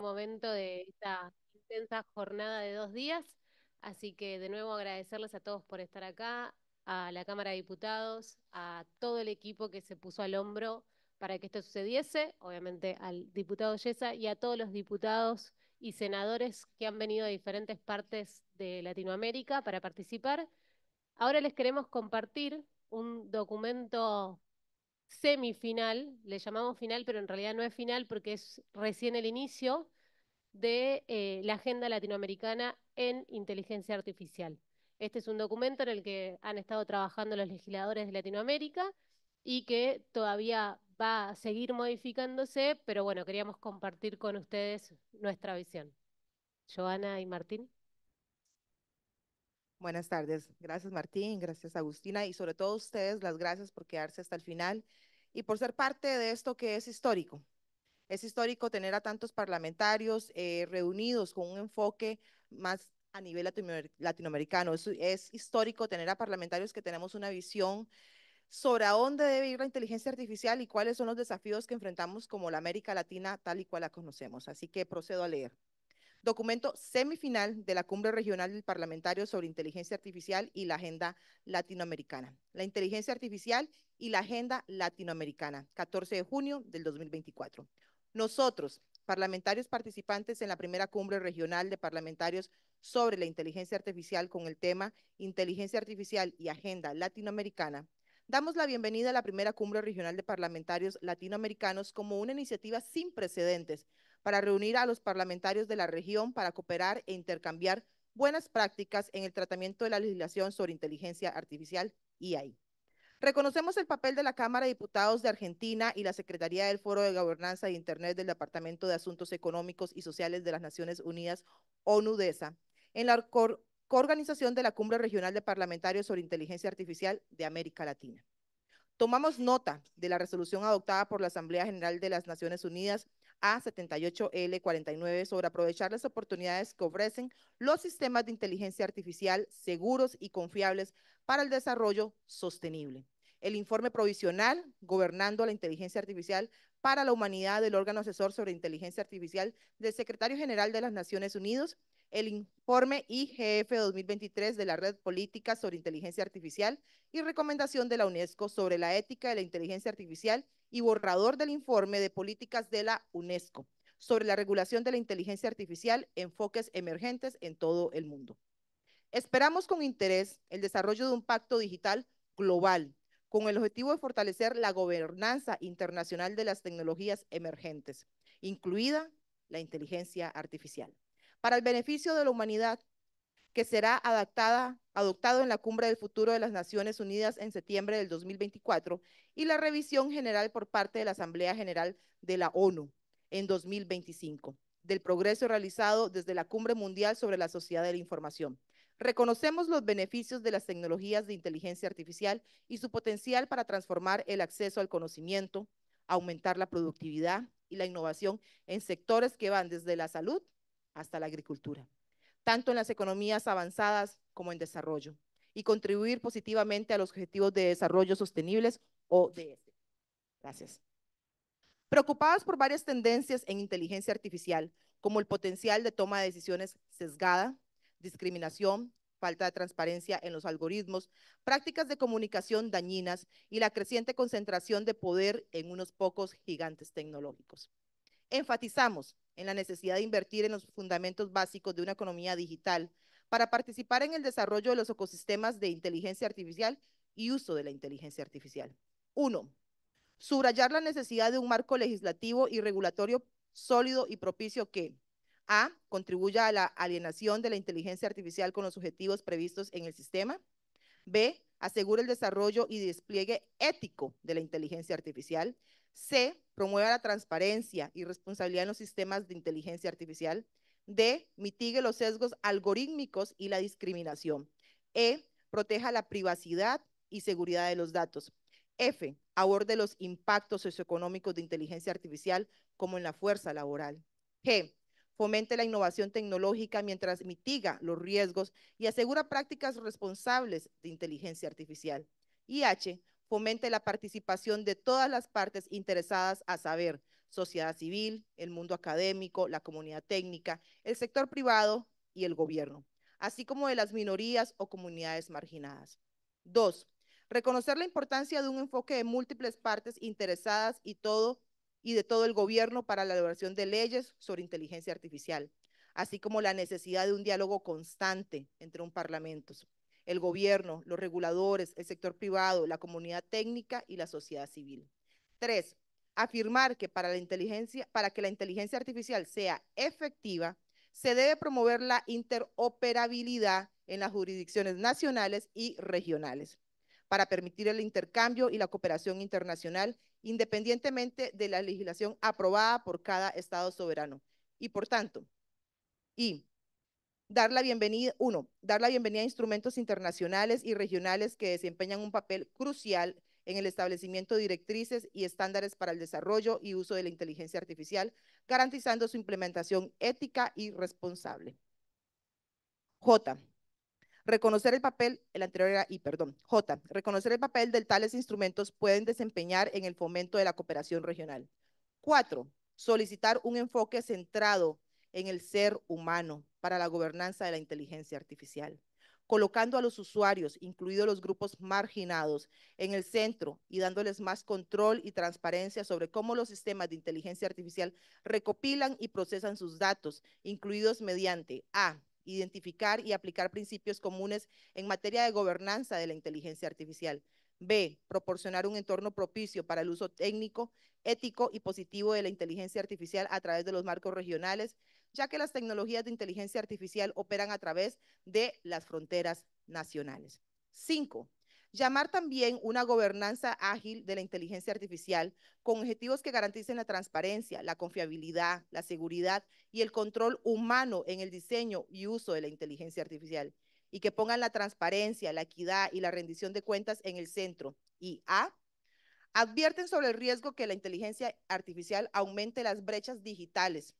momento de esta intensa jornada de dos días. Así que de nuevo agradecerles a todos por estar acá, a la Cámara de Diputados, a todo el equipo que se puso al hombro para que esto sucediese, obviamente al diputado Yesa y a todos los diputados y senadores que han venido de diferentes partes de Latinoamérica para participar. Ahora les queremos compartir un documento semifinal, le llamamos final, pero en realidad no es final porque es recién el inicio de eh, la Agenda Latinoamericana en Inteligencia Artificial. Este es un documento en el que han estado trabajando los legisladores de Latinoamérica y que todavía va a seguir modificándose, pero bueno, queríamos compartir con ustedes nuestra visión. Joana y Martín. Buenas tardes. Gracias Martín, gracias Agustina y sobre todo ustedes las gracias por quedarse hasta el final y por ser parte de esto que es histórico. Es histórico tener a tantos parlamentarios eh, reunidos con un enfoque más a nivel latinoamericano. Es, es, histórico tener a parlamentarios que tenemos una visión sobre a dónde debe ir la inteligencia artificial y cuáles son los desafíos que enfrentamos como la América Latina tal y cual la conocemos. Así que procedo a leer documento semifinal de la Cumbre Regional del Parlamentario sobre Inteligencia Artificial y la Agenda Latinoamericana. La inteligencia artificial y la Agenda Latinoamericana, 14 de junio del 2024. Nosotros, parlamentarios participantes en la primera Cumbre Regional de Parlamentarios sobre la Inteligencia Artificial con el tema Inteligencia Artificial y Agenda Latinoamericana, damos la bienvenida a la primera Cumbre Regional de Parlamentarios Latinoamericanos como una iniciativa sin precedentes para reunir a los parlamentarios de la región para cooperar e intercambiar buenas prácticas en el tratamiento de la legislación sobre inteligencia artificial, IAI. E Reconocemos el papel de la Cámara de Diputados de Argentina y la Secretaría del Foro de Gobernanza de Internet del Departamento de Asuntos Económicos y Sociales de las Naciones Unidas, ONUDESA, en la coorganización de la Cumbre Regional de Parlamentarios sobre Inteligencia Artificial de América Latina. Tomamos nota de la resolución adoptada por la Asamblea General de las Naciones Unidas a78L49 sobre aprovechar las oportunidades que ofrecen los sistemas de inteligencia artificial seguros y confiables para el desarrollo sostenible. El informe provisional Gobernando la Inteligencia Artificial para la Humanidad del órgano asesor sobre inteligencia artificial del secretario general de las Naciones Unidas el informe IGF 2023 de la Red Política sobre Inteligencia Artificial y recomendación de la UNESCO sobre la ética de la inteligencia artificial y borrador del informe de políticas de la UNESCO sobre la regulación de la inteligencia artificial, enfoques emergentes en todo el mundo. Esperamos con interés el desarrollo de un pacto digital global con el objetivo de fortalecer la gobernanza internacional de las tecnologías emergentes, incluida la inteligencia artificial para el beneficio de la humanidad, que será adoptado en la Cumbre del Futuro de las Naciones Unidas en septiembre del 2024 y la revisión general por parte de la Asamblea General de la ONU en 2025 del progreso realizado desde la Cumbre Mundial sobre la Sociedad de la Información. Reconocemos los beneficios de las tecnologías de inteligencia artificial y su potencial para transformar el acceso al conocimiento, aumentar la productividad y la innovación en sectores que van desde la salud hasta la agricultura, tanto en las economías avanzadas como en desarrollo, y contribuir positivamente a los objetivos de desarrollo sostenibles o de este. Gracias. Preocupados por varias tendencias en inteligencia artificial, como el potencial de toma de decisiones sesgada, discriminación, falta de transparencia en los algoritmos, prácticas de comunicación dañinas y la creciente concentración de poder en unos pocos gigantes tecnológicos. Enfatizamos en la necesidad de invertir en los fundamentos básicos de una economía digital para participar en el desarrollo de los ecosistemas de inteligencia artificial y uso de la inteligencia artificial. Uno, subrayar la necesidad de un marco legislativo y regulatorio sólido y propicio que A. contribuya a la alienación de la inteligencia artificial con los objetivos previstos en el sistema. B. asegure el desarrollo y despliegue ético de la inteligencia artificial. C, promueva la transparencia y responsabilidad en los sistemas de inteligencia artificial. D, mitigue los sesgos algorítmicos y la discriminación. E, proteja la privacidad y seguridad de los datos. F, aborde los impactos socioeconómicos de inteligencia artificial como en la fuerza laboral. G, fomente la innovación tecnológica mientras mitiga los riesgos y asegura prácticas responsables de inteligencia artificial. Y H, fomente la participación de todas las partes interesadas a saber, sociedad civil, el mundo académico, la comunidad técnica, el sector privado y el gobierno, así como de las minorías o comunidades marginadas. Dos, reconocer la importancia de un enfoque de múltiples partes interesadas y y de todo el gobierno para la elaboración de leyes sobre inteligencia artificial, así como la necesidad de un diálogo constante entre un parlamento, el gobierno, los reguladores, el sector privado, la comunidad técnica y la sociedad civil. Tres, afirmar que para, que la inteligencia artificial sea efectiva, se debe promover la interoperabilidad en las jurisdicciones nacionales y regionales para permitir el intercambio y la cooperación internacional independientemente de la legislación aprobada por cada Estado soberano. Y por tanto, y dar la bienvenida, uno, dar la bienvenida a instrumentos internacionales y regionales que desempeñan un papel crucial en el establecimiento de directrices y estándares para el desarrollo y uso de la inteligencia artificial, garantizando su implementación ética y responsable. J. Reconocer el papel, el anterior era y perdón, J. Reconocer el papel de tales instrumentos pueden desempeñar en el fomento de la cooperación regional. 4. Solicitar un enfoque centrado en el ser humano para la gobernanza de la inteligencia artificial, colocando a los usuarios, incluidos los grupos marginados, en el centro y dándoles más control y transparencia sobre cómo los sistemas de inteligencia artificial recopilan y procesan sus datos, incluidos mediante A identificar y aplicar principios comunes en materia de gobernanza de la inteligencia artificial, B. Proporcionar un entorno propicio para el uso técnico, ético y positivo de la inteligencia artificial a través de los marcos regionales, ya que las tecnologías de inteligencia artificial operan a través de las fronteras nacionales. Cinco, llamar también una gobernanza ágil de la inteligencia artificial con objetivos que garanticen la transparencia, la confiabilidad, la seguridad y el control humano en el diseño y uso de la inteligencia artificial y que pongan la transparencia, la equidad y la rendición de cuentas en el centro. Y A, advierten sobre el riesgo que la inteligencia artificial aumente las brechas digitales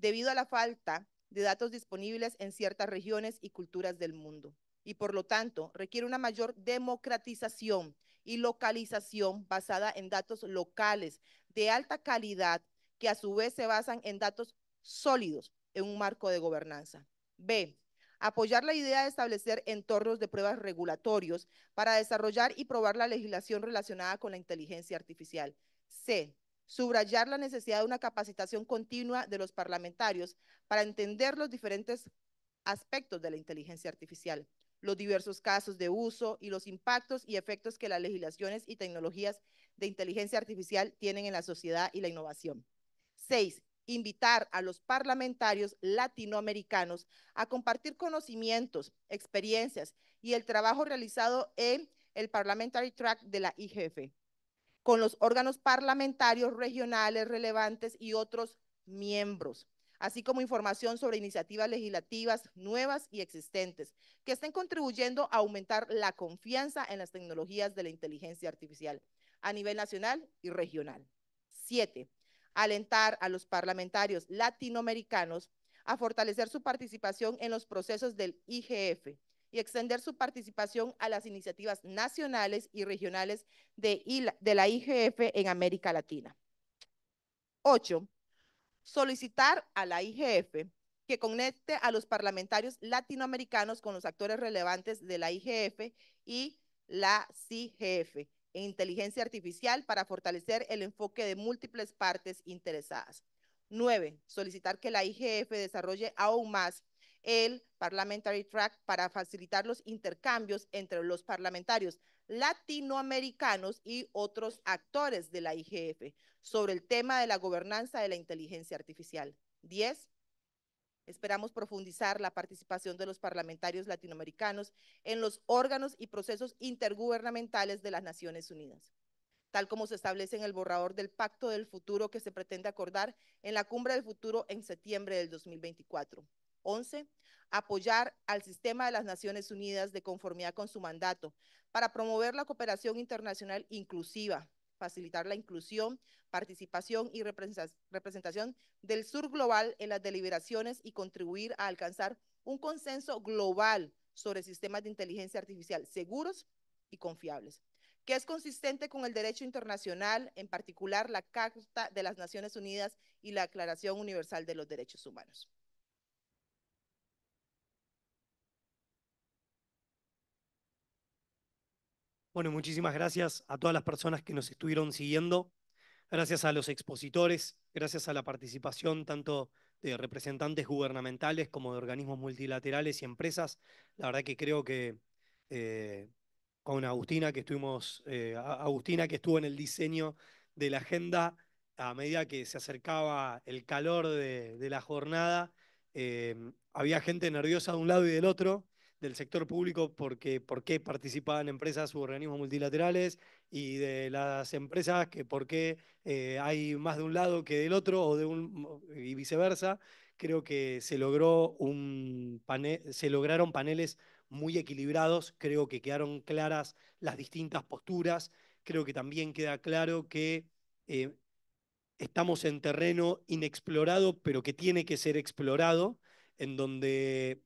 debido a la falta de datos disponibles en ciertas regiones y culturas del mundo. Y por lo tanto, requiere una mayor democratización y localización basada en datos locales de alta calidad que a su vez se basan en datos sólidos en un marco de gobernanza. B. Apoyar la idea de establecer entornos de pruebas regulatorios para desarrollar y probar la legislación relacionada con la inteligencia artificial. C subrayar la necesidad de una capacitación continua de los parlamentarios para entender los diferentes aspectos de la inteligencia artificial, los diversos casos de uso y los impactos y efectos que las legislaciones y tecnologías de inteligencia artificial tienen en la sociedad y la innovación. Seis, invitar a los parlamentarios latinoamericanos a compartir conocimientos, experiencias y el trabajo realizado en el Parliamentary Track de la IGF, con los órganos parlamentarios regionales relevantes y otros miembros, así como información sobre iniciativas legislativas nuevas y existentes que estén contribuyendo a aumentar la confianza en las tecnologías de la inteligencia artificial a nivel nacional y regional. Siete, alentar a los parlamentarios latinoamericanos a fortalecer su participación en los procesos del IGF, y extender su participación a las iniciativas nacionales y regionales de, la IGF en América Latina. 8. Solicitar a la IGF que conecte a los parlamentarios latinoamericanos con los actores relevantes de la IGF y la CIGF en inteligencia artificial para fortalecer el enfoque de múltiples partes interesadas. 9. Solicitar que la IGF desarrolle aún más el Parliamentary Track para facilitar los intercambios entre los parlamentarios latinoamericanos y otros actores de la IGF sobre el tema de la gobernanza de la inteligencia artificial. 10. Esperamos profundizar la participación de los parlamentarios latinoamericanos en los órganos y procesos intergubernamentales de las Naciones Unidas, tal como se establece en el borrador del Pacto del Futuro que se pretende acordar en la Cumbre del Futuro en septiembre del 2024. 11, apoyar al sistema de las Naciones Unidas de conformidad con su mandato para promover la cooperación internacional inclusiva, facilitar la inclusión, participación y representación del sur global en las deliberaciones y contribuir a alcanzar un consenso global sobre sistemas de inteligencia artificial seguros y confiables que es consistente con el derecho internacional, en particular la Carta de las Naciones Unidas y la Aclaración Universal de los Derechos Humanos. Bueno, muchísimas gracias a todas las personas que nos estuvieron siguiendo, gracias a los expositores, gracias a la participación tanto de representantes gubernamentales como de organismos multilaterales y empresas. La verdad que creo que eh, con Agustina que estuvimos, eh, Agustina que estuvo en el diseño de la agenda a medida que se acercaba el calor de, la jornada, eh, había gente nerviosa de un lado y del otro del sector público porque por qué participaban empresas u organismos multilaterales y de las empresas que por qué eh, hay más de un lado que del otro o de un y viceversa. Creo que se logró un se lograron paneles muy equilibrados, creo que quedaron claras las distintas posturas, creo que también queda claro que eh, estamos en terreno inexplorado, pero que tiene que ser explorado, en donde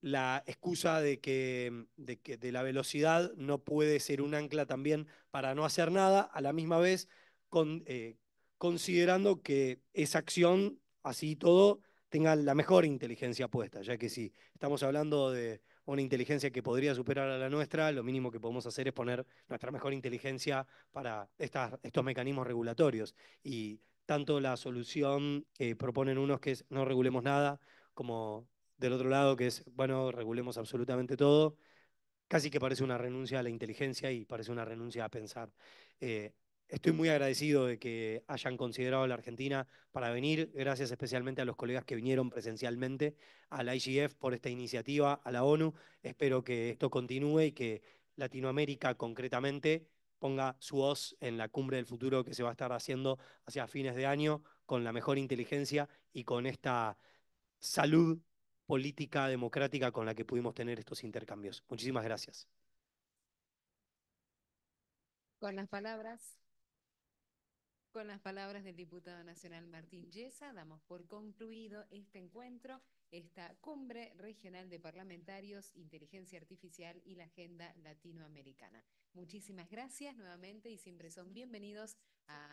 la excusa de que, de que de la velocidad no puede ser un ancla también para no hacer nada, a la misma vez con, eh, considerando que esa acción, así todo, tenga la mejor inteligencia puesta, ya que si estamos hablando de una inteligencia que podría superar a la nuestra, lo mínimo que podemos hacer es poner nuestra mejor inteligencia para estas, estos mecanismos regulatorios. Y tanto la solución que proponen unos que es no regulemos nada, como del otro lado, que es, bueno, regulemos absolutamente todo, casi que parece una renuncia a la inteligencia y parece una renuncia a pensar. Eh, estoy muy agradecido de que hayan considerado a la Argentina para venir, gracias especialmente a los colegas que vinieron presencialmente, a la IGF por esta iniciativa, a la ONU. Espero que esto continúe y que Latinoamérica concretamente ponga su voz en la cumbre del futuro que se va a estar haciendo hacia fines de año con la mejor inteligencia y con esta salud política democrática con la que pudimos tener estos intercambios. Muchísimas gracias. Con las palabras, con las palabras del diputado nacional Martín Yesa, damos por concluido este encuentro, esta cumbre regional de parlamentarios, inteligencia artificial y la agenda latinoamericana. Muchísimas gracias nuevamente y siempre son bienvenidos a